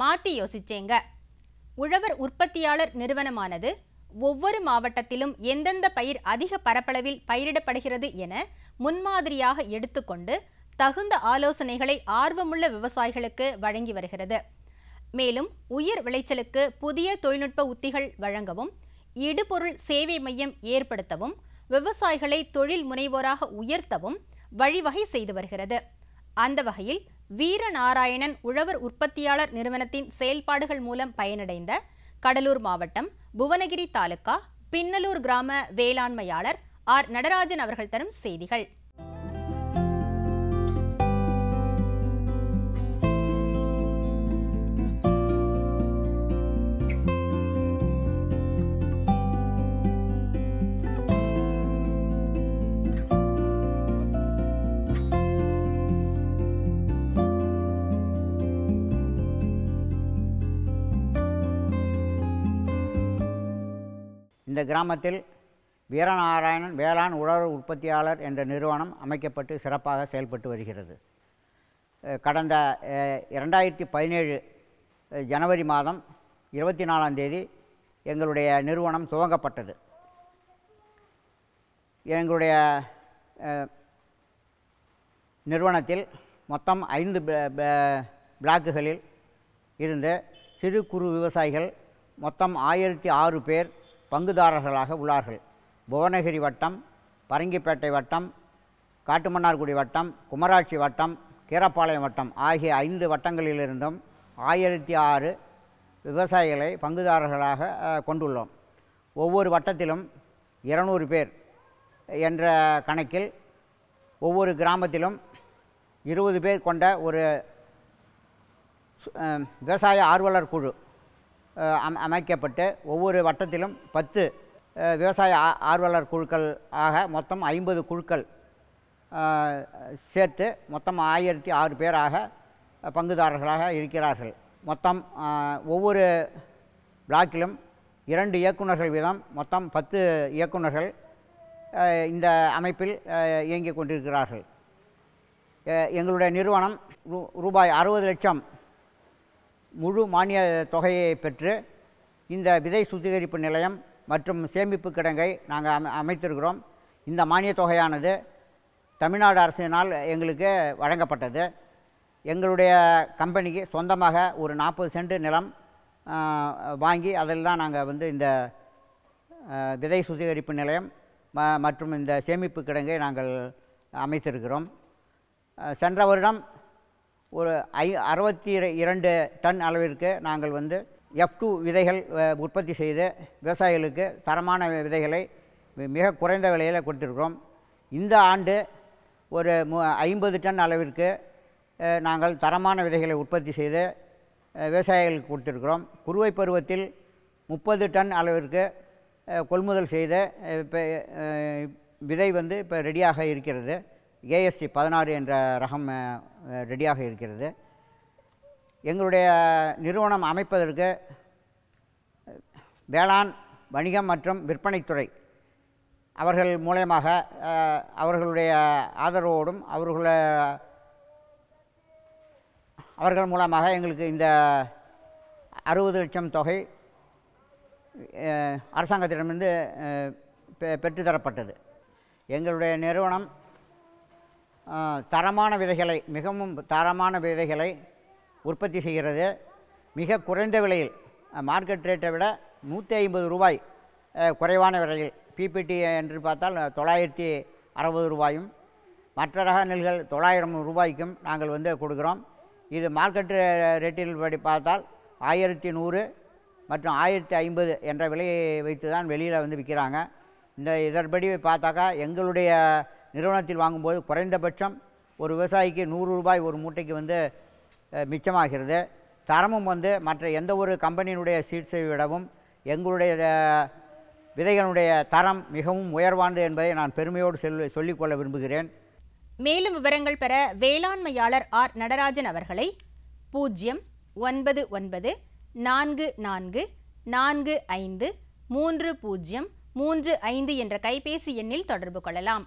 மாற்றி யோசிச்சேங்க உழவர் உற்பத்தியாளர் நிறுவனமானது ஒவ்வொரு மாவட்டத்திலும் எந்தெந்த பயிர் அதிக பரப்பளவில் பயிரிடப்படுகிறது என முன்மாதிரியாக எடுத்துக்கொண்டு தகுந்த ஆலோசனைகளை ஆர்வமுள்ள விவசாயிகளுக்கு வழங்கி வருகிறது மேலும் உயர் விளைச்சலுக்கு புதிய தொழில்நுட்ப உத்திகள் வழங்கவும் இடுபொருள் சேவை மையம் ஏற்படுத்தவும் விவசாயிகளை தொழில் முனைவோராக உயர்த்தவும் வழிவகை செய்து வருகிறது அந்த வகையில் வீரநாராயணன் உழவர் உற்பத்தியாளர் நிறுவனத்தின் செயல்பாடுகள் மூலம் பயனடைந்த கடலூர் மாவட்டம் புவனகிரி தாலுக்கா பின்னலூர் கிராம வேளாண்மையாளர் ஆர் நடராஜன் அவர்கள் தரும் செய்திகள் இந்த கிராமத்தில் வீரநாராயணன் வேளாண் உழவு உற்பத்தியாளர் என்ற நிறுவனம் அமைக்கப்பட்டு சிறப்பாக செயல்பட்டு வருகிறது கடந்த இரண்டாயிரத்தி பதினேழு ஜனவரி மாதம் இருபத்தி நாலாம் தேதி எங்களுடைய நிறுவனம் துவங்கப்பட்டது எங்களுடைய நிறுவனத்தில் மொத்தம் ஐந்து பிளாக்குகளில் இருந்த சிறு குறு விவசாயிகள் மொத்தம் ஆயிரத்தி ஆறு பேர் பங்குதாரர்களாக உள்ளார்கள் புவனகிரி வட்டம் பரங்கிப்பேட்டை வட்டம் காட்டுமன்னார்குடி வட்டம் குமராட்சி வட்டம் கீரப்பாளையம் வட்டம் ஆகிய ஐந்து வட்டங்களிலிருந்தும் ஆயிரத்தி ஆறு விவசாயிகளை பங்குதாரர்களாக கொண்டுள்ளோம் ஒவ்வொரு வட்டத்திலும் இருநூறு பேர் என்ற கணக்கில் ஒவ்வொரு கிராமத்திலும் இருபது பேர் கொண்ட ஒரு விவசாய ஆர்வலர் குழு அமைக்கப்பட்டு ஒவ்வொரு வட்டத்திலும் பத்து விவசாய ஆர்வலர் குழுக்கள் ஆக மொத்தம் ஐம்பது குழுக்கள் சேர்த்து மொத்தம் ஆயிரத்தி ஆறு பேராக பங்குதாரர்களாக இருக்கிறார்கள் மொத்தம் ஒவ்வொரு பிளாக்கிலும் இரண்டு இயக்குநர்கள் வீதம் மொத்தம் பத்து இயக்குநர்கள் இந்த அமைப்பில் இயங்கிக் கொண்டிருக்கிறார்கள் எங்களுடைய நிறுவனம் ரூபாய் அறுபது லட்சம் முழு மானிய தொகையை பெற்று இந்த விதை சுத்திகரிப்பு நிலையம் மற்றும் சேமிப்பு கிடங்கை நாங்கள் அமை அமைத்திருக்கிறோம் இந்த மானிய தொகையானது தமிழ்நாடு அரசினால் எங்களுக்கு வழங்கப்பட்டது எங்களுடைய கம்பெனிக்கு சொந்தமாக ஒரு நாற்பது சென்ட் நிலம் வாங்கி அதில் தான் நாங்கள் வந்து இந்த விதை சுத்திகரிப்பு நிலையம் ம மற்றும் இந்த சேமிப்பு கிடங்கை நாங்கள் அமைத்திருக்கிறோம் சென்ற வருடம் ஒரு ஐ அறுபத்தி இரண்டு டன் அளவிற்கு நாங்கள் வந்து எஃப் டூ விதைகள் உற்பத்தி செய்து விவசாயிகளுக்கு தரமான விதைகளை மிக குறைந்த விலையில் கொடுத்துருக்கிறோம் இந்த ஆண்டு ஒரு மு ஐம்பது டன் அளவிற்கு நாங்கள் தரமான விதைகளை உற்பத்தி செய்து விவசாயிகளுக்கு கொடுத்துருக்குறோம் குறுவை பருவத்தில் முப்பது டன் அளவிற்கு கொள்முதல் செய்த விதை வந்து இப்போ ரெடியாக இருக்கிறது ஏஎஸ்டி பதினாறு என்ற ரகம் ரெடியாக இருக்கிறது எங்களுடைய நிறுவனம் அமைப்பதற்கு வேளாண் வணிகம் மற்றும் விற்பனைத்துறை அவர்கள் மூலயமாக அவர்களுடைய ஆதரவோடும் அவர்கள அவர்கள் மூலமாக எங்களுக்கு இந்த அறுபது லட்சம் தொகை அரசாங்கத்திடமிருந்து பெற்றுத்தரப்பட்டது எங்களுடைய நிறுவனம் தரமான விதைகளை மிகவும் தரமான விதைகளை உற்பத்தி செய்கிறது மிக குறைந்த விலையில் மார்க்கெட் ரேட்டை விட நூற்றி ஐம்பது ரூபாய் குறைவான விலையில் பிபிடி என்று பார்த்தால் தொள்ளாயிரத்தி அறுபது ரூபாயும் மற்ற ரக நெல்கள் தொள்ளாயிரம் ரூபாய்க்கும் நாங்கள் வந்து கொடுக்குறோம் இது மார்க்கெட் ரேட்டில் படி பார்த்தால் ஆயிரத்தி நூறு மற்றும் ஆயிரத்தி ஐம்பது என்ற விலையை வைத்து தான் வெளியில் வந்து விற்கிறாங்க இந்த இதன்படி பார்த்தாக்கா எங்களுடைய நிறுவனத்தில் வாங்கும்போது குறைந்தபட்சம் ஒரு விவசாயிக்கு நூறு ரூபாய் ஒரு மூட்டைக்கு வந்து மிச்சமாகிறது தரமும் வந்து மற்ற எந்த ஒரு கம்பெனியினுடைய சீட்ஸை விடவும் எங்களுடைய விதைகளுடைய தரம் மிகவும் உயர்வானது என்பதை நான் பெருமையோடு சொல்லி சொல்லிக்கொள்ள விரும்புகிறேன் மேலும் விவரங்கள் பெற வேளாண்மையாளர் ஆர் நடராஜன் அவர்களை பூஜ்ஜியம் ஒன்பது ஒன்பது நான்கு நான்கு நான்கு ஐந்து மூன்று பூஜ்ஜியம் மூன்று ஐந்து என்ற கைபேசி எண்ணில் தொடர்பு கொள்ளலாம்